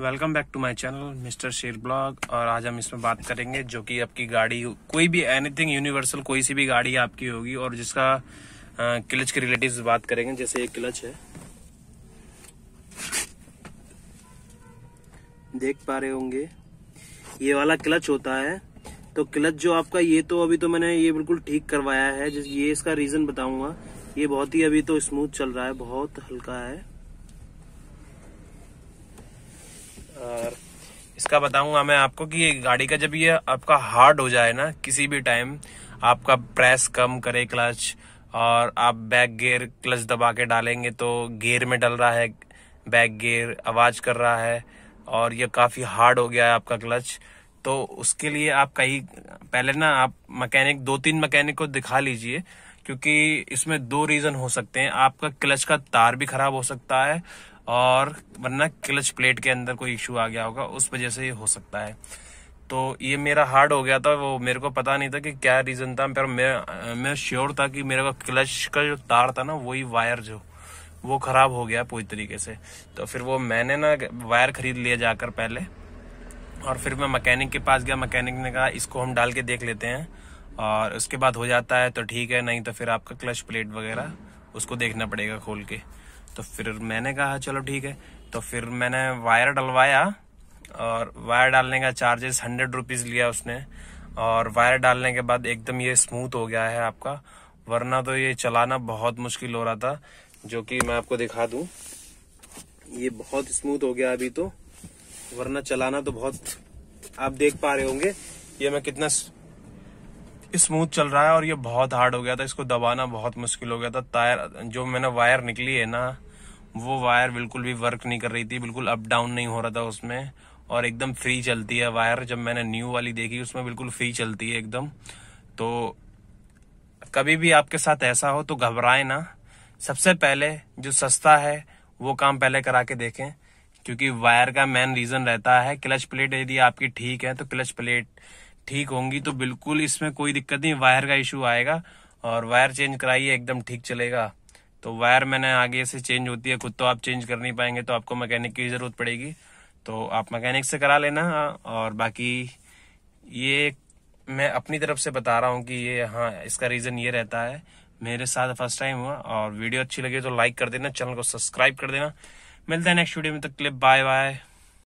welcome back to my channel Mister Sher blog और आज हम इसमें बात करेंगे जो कि आपकी गाड़ी कोई भी एनीथिंग यूनिवर्सल कोई सी भी गाड़ी आपकी होगी और जिसका क्लच के रिलेटिव बात करेंगे जैसे ये क्लच है देख पा रहे होंगे ये वाला क्लच होता है तो क्लच जो आपका ये तो अभी तो मैंने ये बिल्कुल ठीक करवाया है ये इसका रीजन बताऊंगा ये बहुत ही अभी तो स्मूथ चल रहा है बहुत हल्का है और इसका बताऊंगा मैं आपको कि ये गाड़ी का जब ये आपका हार्ड हो जाए ना किसी भी टाइम आपका प्रेस कम करे क्लच और आप बैक गियर क्लच दबा के डालेंगे तो गियर में डल रहा है बैक गियर आवाज़ कर रहा है और ये काफ़ी हार्ड हो गया है आपका क्लच तो उसके लिए आप कहीं पहले ना आप मैकेनिक दो तीन मैकेनिक को दिखा लीजिए क्योंकि इसमें दो रीज़न हो सकते हैं आपका क्लच का तार भी खराब हो सकता है और वरना क्लच प्लेट के अंदर कोई इशू आ गया होगा उस वजह से ये हो सकता है तो ये मेरा हार्ड हो गया था वो मेरे को पता नहीं था कि क्या रीज़न था पर मैं मैं श्योर था कि मेरे को क्लच का जो तार था ना वही वायर जो वो ख़राब हो गया पूरी तरीके से तो फिर वो मैंने ना वायर ख़रीद लिया जाकर पहले और फिर मैं मकैनिक के पास गया मकैनिक ने कहा इसको हम डाल के देख लेते हैं और उसके बाद हो जाता है तो ठीक है नहीं तो फिर आपका क्लच प्लेट वगैरह उसको देखना पड़ेगा खोल के तो फिर मैंने कहा चलो ठीक है तो फिर मैंने वायर डलवाया और वायर डालने का चार्जेस हंड्रेड रुपीज़ लिया उसने और वायर डालने के बाद एकदम ये स्मूथ हो गया है आपका वरना तो ये चलाना बहुत मुश्किल हो रहा था जो कि मैं आपको दिखा दू ये बहुत स्मूथ हो गया अभी तो वरना चलाना तो बहुत आप देख पा रहे होंगे ये मैं कितना स्मूथ चल रहा है और ये बहुत हार्ड हो गया था इसको दबाना बहुत मुश्किल हो गया था टायर जो मैंने वायर निकली है ना वो वायर बिल्कुल भी वर्क नहीं कर रही थी बिल्कुल अप डाउन नहीं हो रहा था उसमें और एकदम फ्री चलती है वायर जब मैंने न्यू वाली देखी उसमें बिल्कुल फ्री चलती है एकदम तो कभी भी आपके साथ ऐसा हो तो घबराए ना सबसे पहले जो सस्ता है वो काम पहले करा के देखें क्योंकि वायर का मेन रीजन रहता है क्लच प्लेट यदि आपकी ठीक है तो क्लच प्लेट ठीक होंगी तो बिल्कुल इसमें कोई दिक्कत नहीं वायर का इशू आएगा और वायर चेंज कराइए एकदम ठीक चलेगा तो वायर मैंने आगे से चेंज होती है खुद तो आप चेंज कर नहीं पाएंगे तो आपको मैकेनिक की जरूरत पड़ेगी तो आप मैकेनिक से करा लेना और बाकी ये मैं अपनी तरफ से बता रहा हूँ कि ये हाँ इसका रीज़न ये रहता है मेरे साथ फर्स्ट टाइम हुआ और वीडियो अच्छी लगी तो लाइक कर देना चैनल को सब्सक्राइब कर देना मिलता है नेक्स्ट वीडियो में तो क्लिप बाय बाय